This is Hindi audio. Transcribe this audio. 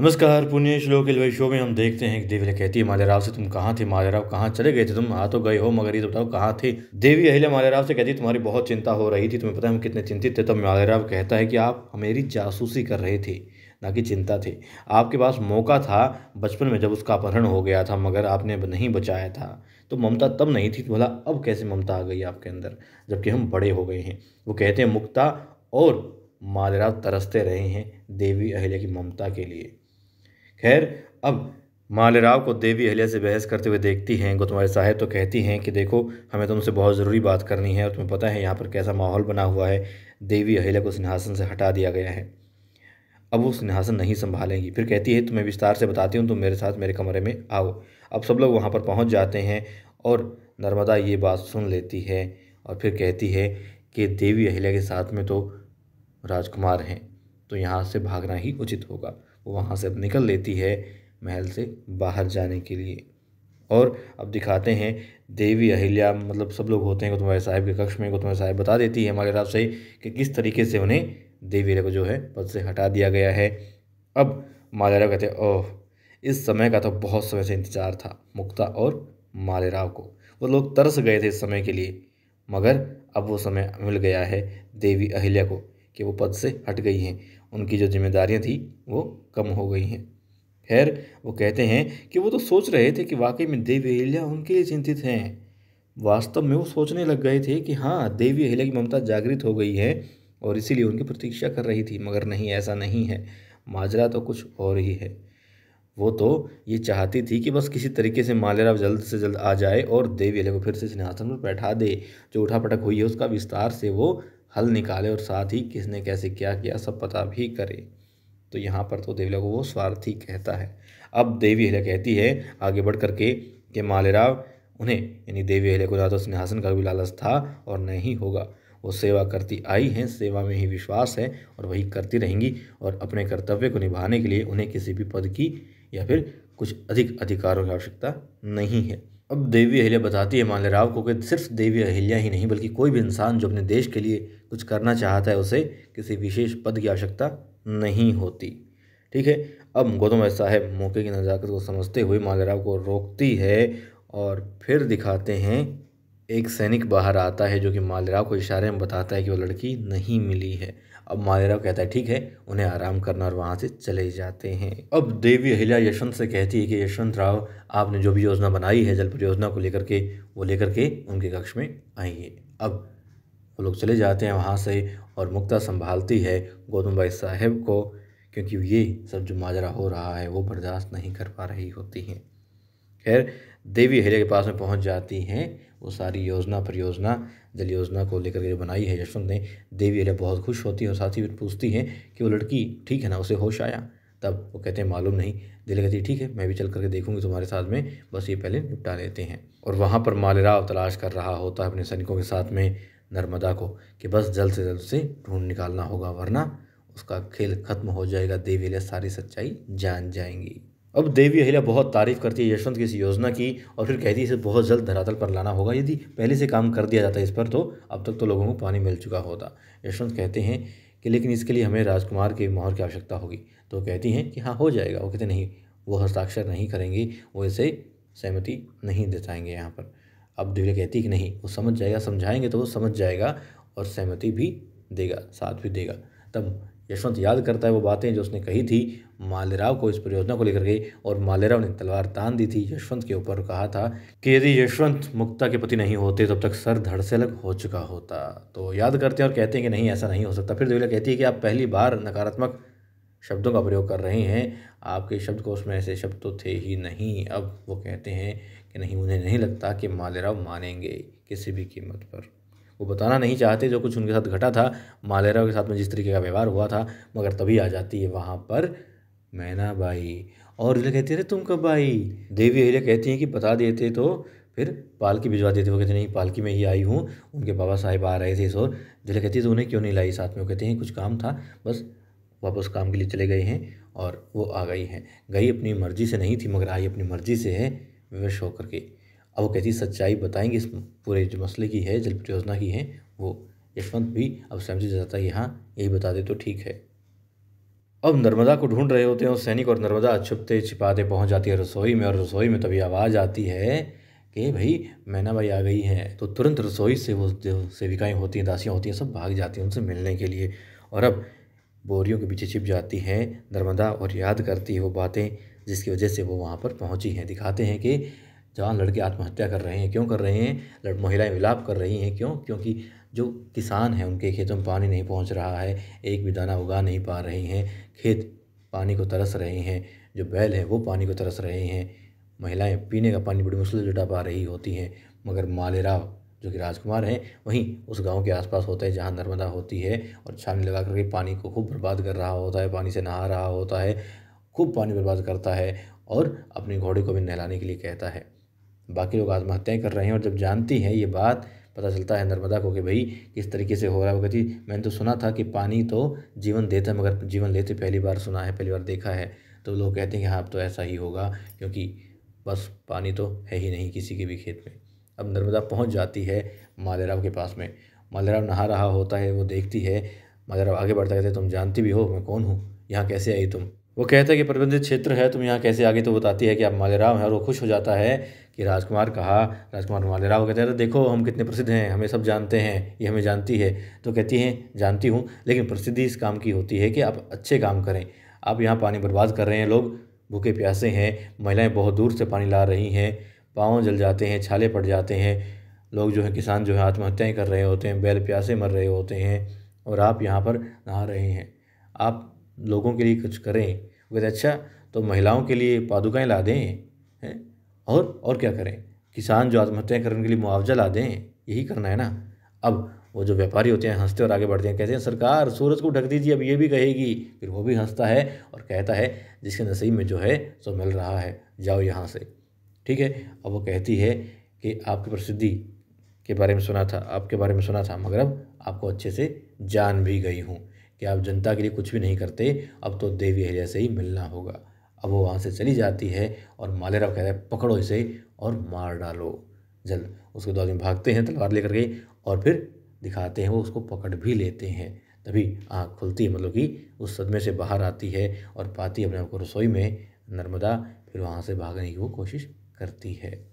नमस्कार पुण्य श्लोक के शो में हम देखते हैं कि देवी कहती है माल्याराव से तुम कहाँ थे माल्याराव कहाँ चले गए थे तुम आ हाँ तो गए हो मगर ये तो बताओ कहाँ थे देवी अहिल्या राव से कहती तुम्हारी बहुत चिंता हो रही थी तुम्हें पता है हम कितने चिंतित थे तब तो माल्याराव कहता है कि आप मेरी जासूसी कर रहे थे ना कि चिंता थी आपके पास मौका था बचपन में जब उसका अपहरण हो गया था मगर आपने नहीं बचाया था तो ममता तब नहीं थी बोला अब कैसे ममता आ गई आपके अंदर जबकि हम बड़े हो गए हैं वो कहते हैं मुक्ता और मालराव तरसते रहे हैं देवी अहिल्या की ममता के लिए खैर अब मालेराव को देवी अहल्या से बहस करते हुए देखती हैं गोतमारी साहेब तो कहती हैं कि देखो हमें तुमसे तो बहुत ज़रूरी बात करनी है और तुम्हें पता है यहाँ पर कैसा माहौल बना हुआ है देवी अहल्या को सिंहासन से हटा दिया गया है अब वो सिंहासन नहीं संभालेंगी फिर कहती है तुम्हें विस्तार से बताती हूँ तुम मेरे साथ मेरे कमरे में आओ अब सब लोग वहाँ पर पहुँच जाते हैं और नर्मदा ये बात सुन लेती है और फिर कहती है कि देवी अहिल्या के साथ में तो राजकुमार हैं तो यहाँ से भागना ही उचित होगा वो वहाँ से अब निकल लेती है महल से बाहर जाने के लिए और अब दिखाते हैं देवी अहिल्या मतलब सब लोग होते हैं भाई साहेब के कक्ष में गौतम साहेब बता देती है हमारे राज से कि किस तरीके से उन्हें देवी को जो है पद से हटा दिया गया है अब मालेराव कहते हैं ओह इस समय का तो बहुत समय से इंतज़ार था मुक्ता और मालेराव को वो लोग तरस गए थे इस समय के लिए मगर अब वो समय मिल गया है देवी अहिल्या को कि वो पद से हट गई हैं उनकी जो जिम्मेदारियाँ थी वो कम हो गई हैं खैर वो कहते हैं कि वो तो सोच रहे थे कि वाकई में देवी अहिल्या उनके लिए चिंतित हैं वास्तव में वो सोचने लग गए थे कि हाँ देवी अहिल्या की ममता जागृत हो गई है और इसीलिए उनकी प्रतीक्षा कर रही थी मगर नहीं ऐसा नहीं है माजरा तो कुछ और ही है वो तो ये चाहती थी कि बस किसी तरीके से मालेराव जल्द से जल्द आ जाए और देवी अहिल्या को फिर से सिंहासन पर बैठा दे जो उठापटक हुई है उसका विस्तार से वो हल निकाले और साथ ही किसने कैसे क्या किया सब पता भी करे तो यहाँ पर तो देवला को वो स्वार्थी कहता है अब देवी अहल्या कहती है आगे बढ़ करके कि मालेराव उन्हें यानी देवी अहल्या को तो सिंहासन का भी लालच था और नहीं होगा वो सेवा करती आई हैं सेवा में ही विश्वास है और वही करती रहेंगी और अपने कर्तव्य को निभाने के लिए उन्हें किसी भी पद की या फिर कुछ अधिक अधिकारों की आवश्यकता नहीं है अब देवी अहिल्या बताती है माल्या राव को कि सिर्फ देवी अहिल्या ही नहीं बल्कि कोई भी इंसान जो अपने देश के लिए कुछ करना चाहता है उसे किसी विशेष पद की आवश्यकता नहीं होती ठीक है अब गौतम साहेब मौके की नज़ाकत को समझते हुए माल्या राव को रोकती है और फिर दिखाते हैं एक सैनिक बाहर आता है जो कि मालेराव को इशारे में बताता है कि वो लड़की नहीं मिली है अब मालेराव कहता है ठीक है उन्हें आराम करना और वहाँ से चले जाते हैं अब देवी अहिल्या यशवंत से कहती है कि यशवंत राव आपने जो भी योजना बनाई है जल परियोजना को लेकर के वो लेकर के उनके कक्ष में आइए अब वो लोग चले जाते हैं वहाँ से और मुक्ता संभालती है गौतम भाई साहेब को क्योंकि ये सब जो माजरा हो रहा है वो बर्दाश्त नहीं कर पा रही होती हैं खैर देवी हरिया के पास में पहुंच जाती हैं वो सारी योजना परियोजना जल योजना को लेकर के जो बनाई है यशवंत ने देवी हरिया बहुत खुश होती है और साथ ही फिर पूछती हैं कि वो लड़की ठीक है ना उसे होश आया तब वो कहते हैं मालूम नहीं दिल कहती ठीक है मैं भी चल करके देखूंगी तुम्हारे साथ में बस ये पहले निपटा लेते हैं और वहाँ पर मालेराव तलाश कर रहा होता है अपने सैनिकों के साथ में नर्मदा को कि बस जल्द से जल्द उसे ढूंढ निकालना होगा वरना उसका खेल खत्म हो जाएगा देवी सारी सच्चाई जान जाएंगी अब देवी अहिल्या बहुत तारीफ़ करती है यशवंत की इस योजना की और फिर कहती है इसे बहुत जल्द धरातल पर लाना होगा यदि पहले से काम कर दिया जाता है इस पर तो अब तक तो लोगों को पानी मिल चुका होता यशवंत कहते हैं कि लेकिन इसके लिए हमें राजकुमार के मोहर की आवश्यकता होगी तो कहती हैं कि हाँ हो जाएगा वो कहते नहीं वो हस्ताक्षर नहीं करेंगे वो इसे सहमति नहीं दिखाएंगे यहाँ पर अब देवी कहती है कि नहीं वो समझ जाएगा समझाएंगे तो वो समझ जाएगा और सहमति भी देगा साथ भी देगा तब यशवंत याद करता है वो बातें जो उसने कही थी मालेराव को इस परियोजना को लेकर गई और मालेराव ने तलवार तान दी थी यशवंत के ऊपर कहा था कि यदि यशवंत मुक्ता के पति नहीं होते तब तक सर धड़ से अलग हो चुका होता तो याद करते हैं और कहते हैं कि नहीं ऐसा नहीं हो सकता फिर देवीला कहती है कि आप पहली बार नकारात्मक शब्दों का प्रयोग कर रहे हैं आपके शब्द कोश में ऐसे शब्द तो थे ही नहीं अब वो कहते हैं कि नहीं उन्हें नहीं लगता कि मालेराव मानेंगे किसी भी कीमत पर वो बताना नहीं चाहते जो कुछ उनके साथ घटा था मालेराव के साथ में जिस तरीके का व्यवहार हुआ था मगर तभी आ जाती है वहाँ पर मैना बाई और अहिल्या कहती है तुम कब आई देवी अहिल्या कहती हैं कि बता देते तो फिर पालकी भिजवा देते वो कहते नहीं पालकी में ही आई हूँ उनके बाबा साहेब आ रहे थे इस और जिला कहती है तो उन्हें क्यों नहीं लाई साथ में वो कहते हैं कुछ काम था बस वापस काम के लिए चले गए हैं और वो आ गई हैं गई अपनी मर्ज़ी से नहीं थी मगर आई अपनी मर्ज़ी से है विवश होकर के अब वो कैसी सच्चाई बताएंगे इस पूरे जो मसले की है जल परियोजना की है वो यशवंत भी अब समझ जाता है यहाँ यही बता दे तो ठीक है अब नर्मदा को ढूंढ रहे होते हैं और सैनिक और नर्मदा छुपते छिपाते पहुँच जाती है रसोई में और रसोई में तभी आवाज़ आती है कि भाई मैना भाई आ गई है तो तुरंत रसोई से वो जो सेविकाएँ होती हैं दासियाँ होती हैं सब भाग जाती हैं उनसे मिलने के लिए और अब बोरियों के पीछे छिप जाती हैं नर्मदा और याद करती है वो बातें जिसकी वजह से वो वहाँ पर पहुँची हैं दिखाते हैं कि जवान लड़के आत्महत्या कर रहे हैं क्यों कर रहे हैं महिलाएं विलाप कर रही हैं क्यों क्योंकि जो किसान हैं उनके खेतों में पानी नहीं पहुंच रहा है एक भी दाना उगा नहीं पा रही हैं खेत पानी को तरस रहे हैं जो बैल हैं वो पानी को तरस रहे हैं महिलाएं पीने का पानी बड़ी मुश्किल से जुटा पा रही होती हैं मगर मालेराव जो कि राजकुमार हैं वहीं उस गांव के आसपास होता है जहां नर्मदा होती है और छानी लगा करके पानी को खूब बर्बाद कर रहा होता है पानी से नहा रहा होता है खूब पानी बर्बाद करता है और अपने घोड़े को भी नहलाने के लिए कहता है बाकी लोग आत्महत्याएँ कर रहे हैं और जब जानती हैं ये बात पता चलता है नर्मदा को कि भाई किस तरीके से हो रहा है वो कहती मैंने तो सुना था कि पानी तो जीवन देता है मगर जीवन लेते पहली बार सुना है पहली बार देखा है तो लोग कहते हैं कि हाँ अब तो ऐसा ही होगा क्योंकि बस पानी तो है ही नहीं किसी के भी खेत में अब नर्मदा पहुंच जाती है मालेराव के पास में मालेराव नहा रहा होता है वो देखती है मालेराव आगे बढ़ता कहते तुम जानती भी हो मैं कौन हूँ यहाँ कैसे आई तुम वो कहता है कि प्रबंधित क्षेत्र है तुम यहाँ कैसे आगे तो बताती है कि आप मालेराव हैं और वो खुश हो जाता है कि राजकुमार कहा राजकुमार राव कहते हैं देखो हम कितने प्रसिद्ध हैं हमें सब जानते हैं ये हमें जानती है तो कहती हैं जानती हूँ लेकिन प्रसिद्धि इस काम की होती है कि आप अच्छे काम करें आप यहाँ पानी बर्बाद कर रहे हैं लोग भूखे प्यासे हैं महिलाएं बहुत दूर से पानी ला रही हैं पाँव जल जाते हैं छाले पड़ जाते हैं लोग जो है किसान जो है आत्महत्याएँ कर रहे होते हैं बैल प्यासे मर रहे होते हैं और आप यहाँ पर नहा रहे हैं आप लोगों के लिए कुछ करें वो कहते अच्छा तो महिलाओं के लिए पादुकाएँ ला दें और और क्या करें किसान जो आत्महत्याएं करने के लिए मुआवजा ला दें यही करना है ना अब वो जो व्यापारी होते हैं हंसते और आगे बढ़ते हैं कहते हैं सरकार सूरज को ढक दीजिए अब ये भी कहेगी फिर वो भी हंसता है और कहता है जिसके नसीब में जो है सो मिल रहा है जाओ यहाँ से ठीक है अब वो कहती है कि आपकी प्रसिद्धि के बारे में सुना था आपके बारे में सुना था मगर अब आपको अच्छे से जान भी गई हूँ कि आप जनता के लिए कुछ भी नहीं करते अब तो देवी अहिल्या से ही मिलना होगा अब वो वहाँ से चली जाती है और मालेरा कहता है पकड़ो इसे और मार डालो जल्द उसके दो में भागते हैं तलवार लेकर के और फिर दिखाते हैं वो उसको पकड़ भी लेते हैं तभी आँख खुलती है मतलब कि उस सदमे से बाहर आती है और पाती है अपने आप को रसोई में नर्मदा फिर वहाँ से भागने की वो कोशिश करती है